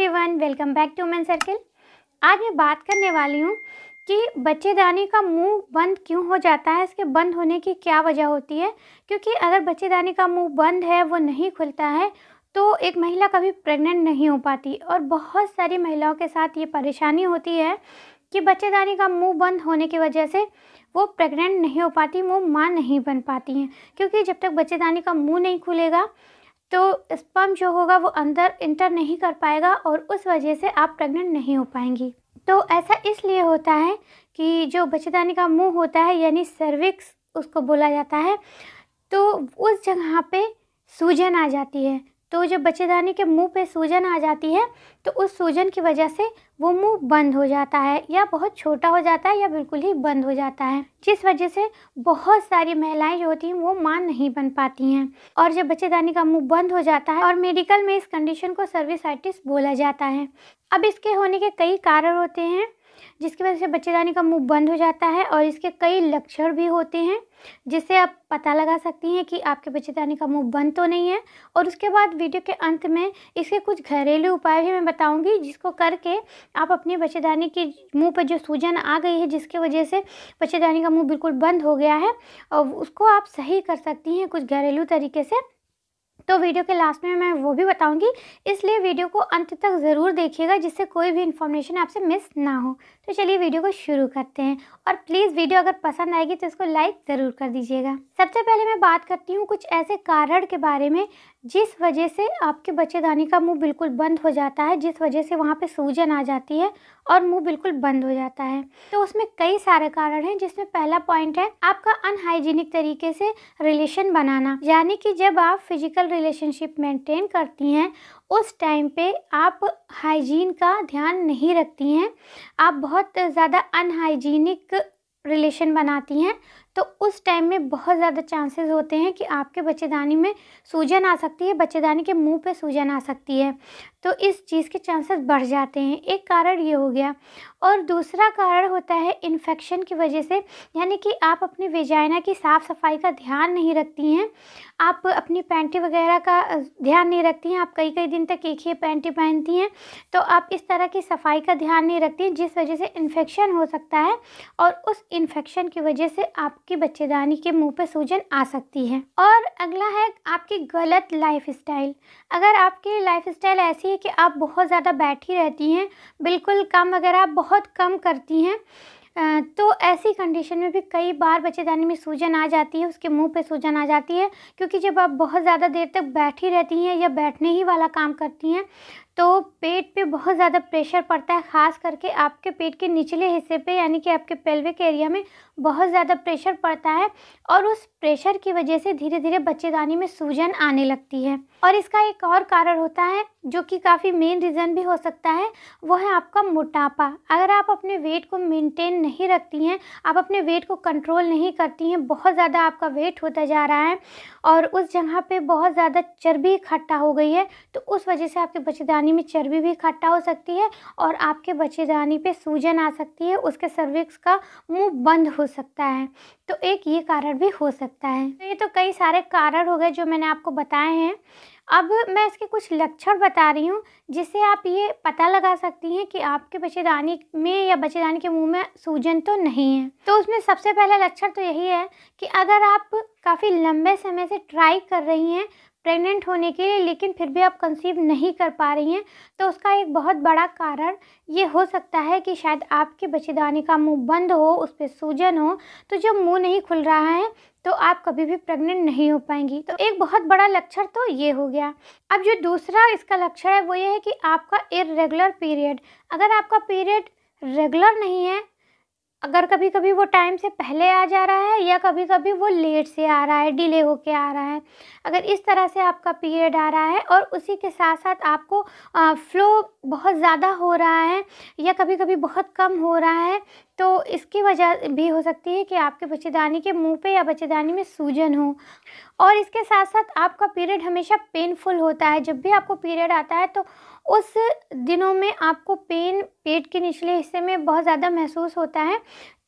everyone welcome back to man circle आज मैं बात करने वाली हूँ कि बच्चेदानी का मुंह बंद क्यों हो जाता है इसके बंद होने की क्या वजह होती है क्योंकि अगर बच्चेदानी का मुंह बंद है वो नहीं खुलता है तो एक महिला कभी प्रेग्नेंट नहीं हो पाती और बहुत सारी महिलाओं के साथ ये परेशानी होती है कि बच्चेदानी का मुँह बंद होने की वजह से वो प्रेगनेंट नहीं हो पाती वो माँ नहीं बन पाती हैं क्योंकि जब तक बच्चेदानी का मुँह नहीं खुलेगा तो स्पम जो होगा वो अंदर इंटर नहीं कर पाएगा और उस वजह से आप प्रेग्नेंट नहीं हो पाएंगी तो ऐसा इसलिए होता है कि जो बच्चेदानी का मुंह होता है यानी सर्विक्स उसको बोला जाता है तो उस जगह पे सूजन आ जाती है तो जब बच्चेदानी के मुंह पे सूजन आ जाती है तो उस सूजन की वजह से वो मुंह बंद हो जाता है या बहुत छोटा हो जाता है या बिल्कुल ही बंद हो जाता है जिस वजह से बहुत सारी महिलाएं जो होती हैं वो मां नहीं बन पाती हैं और जब बच्चेदानी का मुंह बंद हो जाता है और मेडिकल में इस कंडीशन को सर्विसाइटिस बोला जाता है अब इसके होने के कई कारण होते हैं जिसकी वजह से बच्चेदानी का मुंह बंद हो जाता है और इसके कई लक्षण भी होते हैं जिससे आप पता लगा सकती हैं कि आपके बच्चेदानी का मुंह बंद तो नहीं है और उसके बाद वीडियो के अंत में इसके कुछ घरेलू उपाय भी मैं बताऊंगी जिसको करके आप अपनी बच्चेदानी के मुंह पर जो सूजन आ गई है जिसके वजह से बच्चेदानी का मुँह बिल्कुल बंद हो गया है और उसको आप सही कर सकती हैं कुछ घरेलू तरीके से तो वीडियो के लास्ट में मैं वो भी बताऊंगी इसलिए वीडियो को अंत तक ज़रूर देखिएगा जिससे कोई भी इन्फॉर्मेशन आपसे मिस ना हो तो चलिए वीडियो को शुरू करते हैं और प्लीज़ वीडियो अगर पसंद आएगी तो इसको लाइक ज़रूर कर दीजिएगा सबसे पहले मैं बात करती हूँ कुछ ऐसे कारण के बारे में जिस वजह से आपके बच्चेदानी का मुंह बिल्कुल बंद हो जाता है जिस वजह से वहाँ पे सूजन आ जाती है और मुंह बिल्कुल बंद हो जाता है तो उसमें कई सारे कारण हैं जिसमें पहला पॉइंट है आपका अनहाइजीनिक तरीके से रिलेशन बनाना यानी कि जब आप फिजिकल रिलेशनशिप मेंटेन करती हैं उस टाइम पे आप हाइजीन का ध्यान नहीं रखती हैं आप बहुत ज़्यादा अनहाइजीनिक रिलेशन बनाती हैं तो उस टाइम में बहुत ज़्यादा चांसेस होते हैं कि आपके बच्चेदानी में सूजन आ सकती है बच्चेदानी के मुंह पे सूजन आ सकती है तो इस चीज़ के चांसेस बढ़ जाते हैं एक कारण ये हो गया और दूसरा कारण होता है इन्फेक्शन की वजह से यानी कि आप अपनी वेजाइना की साफ़ सफाई का ध्यान नहीं रखती हैं आप अपनी पैंटी वगैरह का ध्यान नहीं रखती हैं आप कई कई दिन तक एक ही पैंटी पहनती हैं तो आप इस तरह की सफाई का ध्यान नहीं रखती हैं जिस वजह से इन्फेक्शन हो सकता है और उस इन्फेक्शन की वजह से आपकी बच्चेदानी के मुंह पे सूजन आ सकती है और अगला है आपकी गलत लाइफ स्टाइल अगर आपकी लाइफ स्टाइल ऐसी है कि आप बहुत ज़्यादा बैठी रहती हैं बिल्कुल काम वगैरह आप बहुत कम करती हैं तो ऐसी कंडीशन में भी कई बार बच्चे दानी में सूजन आ जाती है उसके मुंह पे सूजन आ जाती है क्योंकि जब आप बहुत ज़्यादा देर तक बैठी रहती हैं या बैठने ही वाला काम करती हैं तो पेट पे बहुत ज़्यादा प्रेशर पड़ता है ख़ास करके आपके पेट के निचले हिस्से पे यानी कि आपके पेल्विक एरिया में बहुत ज़्यादा प्रेशर पड़ता है और उस प्रेशर की वजह से धीरे धीरे बच्चेदानी में सूजन आने लगती है और इसका एक और कारण होता है जो कि काफ़ी मेन रीज़न भी हो सकता है वो है आपका मोटापा अगर आप अपने वेट को मेंटेन नहीं रखती हैं आप अपने वेट को कंट्रोल नहीं करती हैं बहुत ज़्यादा आपका वेट होता जा रहा है और उस जगह पे बहुत ज़्यादा चर्बी इकट्ठा हो गई है तो उस वजह से आपके बच्चेदानी में चर्बी भी इकट्ठा हो सकती है और आपके बच्चेदानी पर सूजन आ सकती है उसके सर्विक्स का मुँह बंद हो सकता है तो एक ये कारण भी हो सकता है तो ये तो कई सारे कारण हो गए जो मैंने आपको बताए हैं अब मैं इसके कुछ लक्षण बता रही हूँ जिससे आप ये पता लगा सकती हैं कि आपके बच्चेदानी में या बच्चेदानी के मुंह में सूजन तो नहीं है तो उसमें सबसे पहला लक्षण तो यही है कि अगर आप काफ़ी लंबे समय से ट्राई कर रही हैं प्रेग्नेंट होने के लिए लेकिन फिर भी आप कंसीव नहीं कर पा रही हैं तो उसका एक बहुत बड़ा कारण ये हो सकता है कि शायद आपके बच्चेदानी का मुंह बंद हो उस पर सूजन हो तो जब मुंह नहीं खुल रहा है तो आप कभी भी प्रेग्नेंट नहीं हो पाएंगी तो एक बहुत बड़ा लक्षण तो ये हो गया अब जो दूसरा इसका लक्षण है वो ये है कि आपका इरेगुलर पीरियड अगर आपका पीरियड रेगुलर नहीं है अगर कभी कभी वो टाइम से पहले आ जा रहा है या कभी कभी वो लेट से आ रहा है डिले होके आ रहा है अगर इस तरह से आपका पीरियड आ रहा है और उसी के साथ साथ आपको फ्लो बहुत ज़्यादा हो रहा है या कभी कभी बहुत कम हो रहा है तो इसकी वजह भी हो सकती है कि आपके बच्चेदानी के मुंह पे या बच्चेदानी में सूजन हो और इसके साथ साथ आपका पीरियड हमेशा पेनफुल होता है जब भी आपको पीरियड आता है तो उस दिनों में आपको पेन पेट के निचले हिस्से में बहुत ज़्यादा महसूस होता है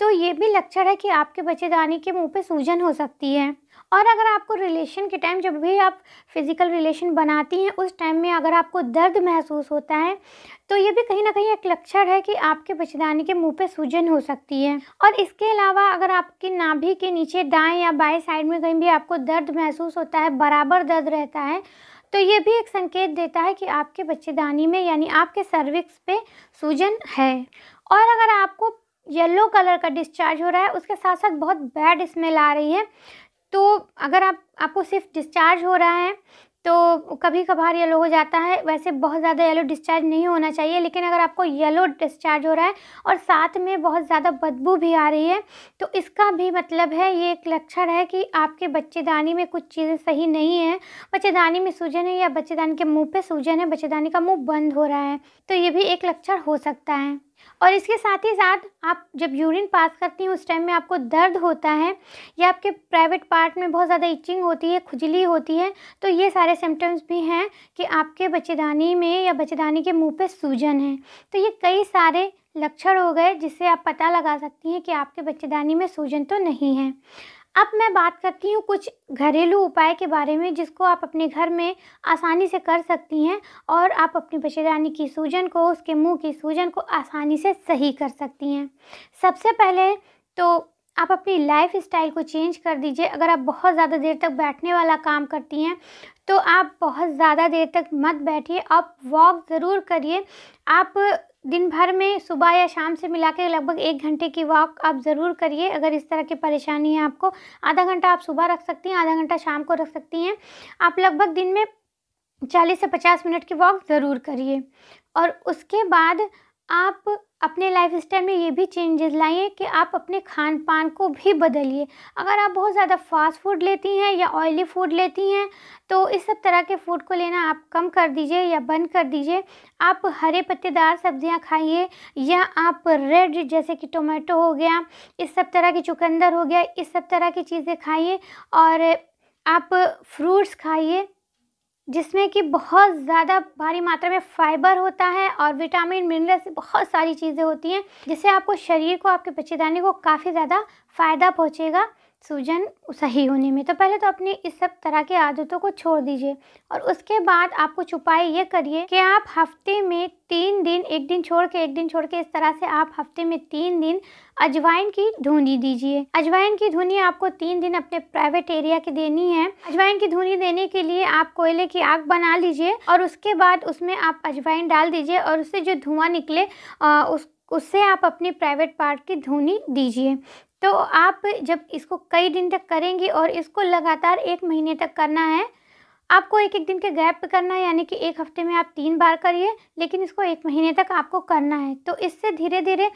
तो ये भी लक्षण है कि आपके बच्चेदानी के मुंह पे सूजन हो सकती है और अगर आपको रिलेशन के टाइम जब भी आप फिज़िकल रिलेशन बनाती हैं उस टाइम में अगर आपको दर्द महसूस होता है तो ये भी कहीं ना कहीं एक लक्षण है कि आपके बच्चेदानी के मुंह पे सूजन हो सकती है और इसके अलावा अगर आपकी नाभि के नीचे दाएं या बाएं साइड में कहीं भी आपको दर्द महसूस होता है बराबर दर्द रहता है तो ये भी एक संकेत देता है कि आपके बच्चेदानी में यानी आपके सर्विक्स पे सूजन है और अगर आपको येलो कलर का डिस्चार्ज हो रहा है उसके साथ साथ बहुत बैड स्मेल आ रही है तो अगर आप आपको सिर्फ डिस्चार्ज हो रहा है तो कभी कभार येलो हो जाता है वैसे बहुत ज़्यादा येलो डिस्चार्ज नहीं होना चाहिए लेकिन अगर आपको येलो डिस्चार्ज हो रहा है और साथ में बहुत ज़्यादा बदबू भी आ रही है तो इसका भी मतलब है ये एक लक्षण है कि आपके बच्चेदानी में कुछ चीज़ें सही नहीं हैं बच्चेदानी में सूजन है या बच्चेदानी के मुँह पर सूजन है बच्चेदानी का मुँह बंद हो रहा है तो ये भी एक लक्षण हो सकता है और इसके साथ ही साथ आप जब यूरिन पास करती हैं उस टाइम में आपको दर्द होता है या आपके प्राइवेट पार्ट में बहुत ज़्यादा इचिंग होती है खुजली होती है तो ये सारे सिम्टम्स भी हैं कि आपके बच्चेदानी में या बच्चेदानी के मुंह पे सूजन है तो ये कई सारे लक्षण हो गए जिससे आप पता लगा सकती हैं कि आपके बच्चेदानी में सूजन तो नहीं है अब मैं बात करती हूँ कुछ घरेलू उपाय के बारे में जिसको आप अपने घर में आसानी से कर सकती हैं और आप अपनी बचेदानी की सूजन को उसके मुंह की सूजन को आसानी से सही कर सकती हैं सबसे पहले तो आप अपनी लाइफ स्टाइल को चेंज कर दीजिए अगर आप बहुत ज़्यादा देर तक बैठने वाला काम करती हैं तो आप बहुत ज़्यादा देर तक मत बैठिए आप वॉक ज़रूर करिए आप दिन भर में सुबह या शाम से मिला के लगभग एक घंटे की वॉक आप ज़रूर करिए अगर इस तरह की परेशानी है आपको आधा घंटा आप सुबह रख सकती हैं आधा घंटा शाम को रख सकती हैं आप लगभग दिन में चालीस से पचास मिनट की वॉक ज़रूर करिए और उसके बाद आप अपने लाइफ स्टाइल में ये भी चेंजेस लाइए कि आप अपने खान पान को भी बदलिए अगर आप बहुत ज़्यादा फास्ट फूड लेती हैं या ऑयली फूड लेती हैं तो इस सब तरह के फूड को लेना आप कम कर दीजिए या बंद कर दीजिए आप हरे पत्तेदार सब्जियां खाइए या आप रेड जैसे कि टोमेटो हो गया इस सब तरह की चुकंदर हो गया इस सब तरह की चीज़ें खाइए और आप फ्रूट्स खाइए जिसमें कि बहुत ज़्यादा भारी मात्रा में फाइबर होता है और विटामिन मिनरल्स बहुत सारी चीज़ें होती हैं जिससे आपको शरीर को आपके बच्चेदानी को काफ़ी ज़्यादा फ़ायदा पहुँचेगा सूजन सही होने में तो पहले तो अपनी इस सब तरह की आदतों को छोड़ दीजिए और उसके बाद आप कुछ उपाय ये करिए कि आप हफ्ते में तीन दिन एक दिन छोड़ के एक दिन छोड़ के इस तरह से आप हफ्ते में तीन दिन अजवाइन की धुनी दीजिए अजवाइन की धुनी आपको तीन दिन अपने प्राइवेट एरिया की देनी है अजवाइन की धुनी देने के लिए आप कोयले की आग बना लीजिए और उसके बाद उसमें आप अजवाइन डाल दीजिए और उससे जो धुआं निकले उस उससे आप अपने प्राइवेट पार्ट की धुनी दीजिए तो आप जब इसको कई दिन तक करेंगे और इसको लगातार एक महीने तक करना है आपको एक एक दिन के गैप पे करना है यानी कि एक हफ्ते में आप तीन बार करिए लेकिन इसको एक महीने तक आपको करना है तो इससे धीरे धीरे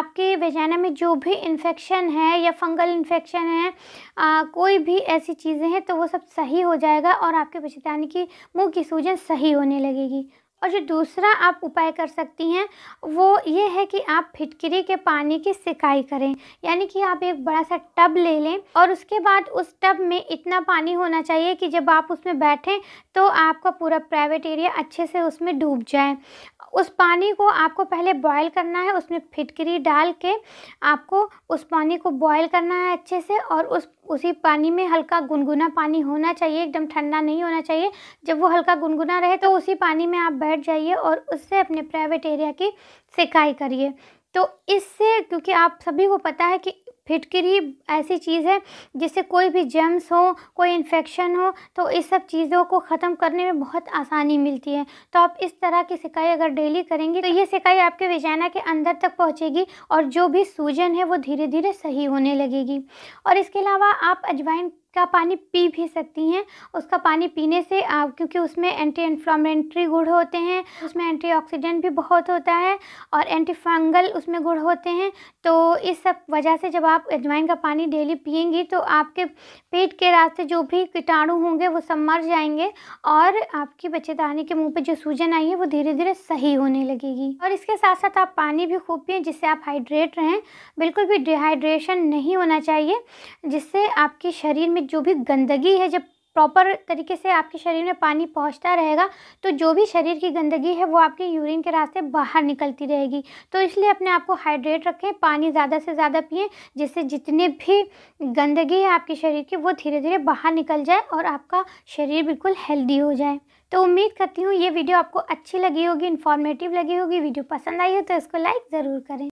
आपके वेजाना में जो भी इन्फेक्शन है या फंगल इन्फेक्शन है आ, कोई भी ऐसी चीज़ें हैं तो वो सब सही हो जाएगा और आपके बचाने की मुंह की सूजन सही होने लगेगी और जो दूसरा आप उपाय कर सकती हैं वो ये है कि आप फिटकरी के पानी की सिकाई करें यानी कि आप एक बड़ा सा टब ले लें और उसके बाद उस टब में इतना पानी होना चाहिए कि जब आप उसमें बैठें तो आपका पूरा प्राइवेट एरिया अच्छे से उसमें डूब जाए उस पानी को आपको पहले बॉयल करना है उसमें फिटकरी डाल के आपको उस पानी को बॉयल करना है अच्छे से और उस उसी पानी में हल्का गुनगुना पानी होना चाहिए एकदम ठंडा नहीं होना चाहिए जब वो हल्का गुनगुना रहे तो उसी पानी में आप बैठ जाइए और उससे अपने प्राइवेट एरिया की सिकाई करिए तो इससे क्योंकि आप सभी को पता है कि फिटकरी ऐसी चीज़ है जिससे कोई भी जम्स हो कोई इन्फेक्शन हो तो इस सब चीज़ों को ख़त्म करने में बहुत आसानी मिलती है तो आप इस तरह की सिकाई अगर डेली करेंगे तो ये सिकाई आपके विजाना के अंदर तक पहुँचेगी और जो भी सूजन है वो धीरे धीरे सही होने लगेगी और इसके अलावा आप अजवाइन का पानी पी भी सकती हैं उसका पानी पीने से आप क्योंकि उसमें एंटी इन्फ्लामेंट्री गुड़ होते हैं उसमें एंटीऑक्सीडेंट भी बहुत होता है और एंटी फंगल उसमें गुड़ होते हैं तो इस सब वजह से जब आप अजवाइन का पानी डेली पियेंगी तो आपके पेट के रास्ते जो भी कीटाणु होंगे वो सब मर जाएंगे और आपकी बच्चेदानी के मुँह पर जो सूजन आई है वो धीरे धीरे सही होने लगेगी और इसके साथ साथ आप पानी भी खूब पिए जिससे आप हाइड्रेट रहें बिल्कुल भी डिहाइड्रेशन नहीं होना चाहिए जिससे आपके शरीर में में जो भी गंदगी है जब प्रॉपर तरीके से आपके शरीर में पानी पहुंचता रहेगा तो जो भी शरीर की गंदगी है वो आपके यूरिन के रास्ते बाहर निकलती रहेगी तो इसलिए अपने आप को हाइड्रेट रखें पानी ज़्यादा से ज़्यादा पिए जिससे जितने भी गंदगी है आपके शरीर की वो धीरे धीरे बाहर निकल जाए और आपका शरीर बिल्कुल हेल्दी हो जाए तो उम्मीद करती हूँ ये वीडियो आपको अच्छी लगी होगी इन्फॉर्मेटिव लगी होगी वीडियो पसंद आई हो तो इसको लाइक ज़रूर करें